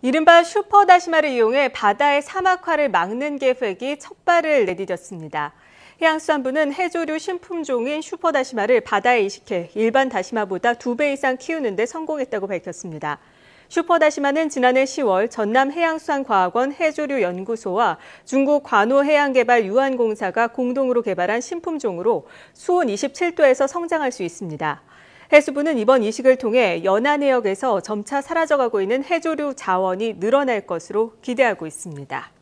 이른바 슈퍼 다시마를 이용해 바다의 사막화를 막는 계획이 첫 발을 내디뎠습니다. 해양수산부는 해조류 신품종인 슈퍼 다시마를 바다에 이식해 일반 다시마보다 두 배 이상 키우는 데 성공했다고 밝혔습니다. 슈퍼 다시마는 지난해 10월 전남 해양수산과학원 해조류 연구소와 중국 관호해양개발 유한공사가 공동으로 개발한 신품종으로 수온 27도에서 성장할 수 있습니다. 해수부는 이번 이식을 통해 연안 해역에서 점차 사라져가고 있는 해조류 자원이 늘어날 것으로 기대하고 있습니다.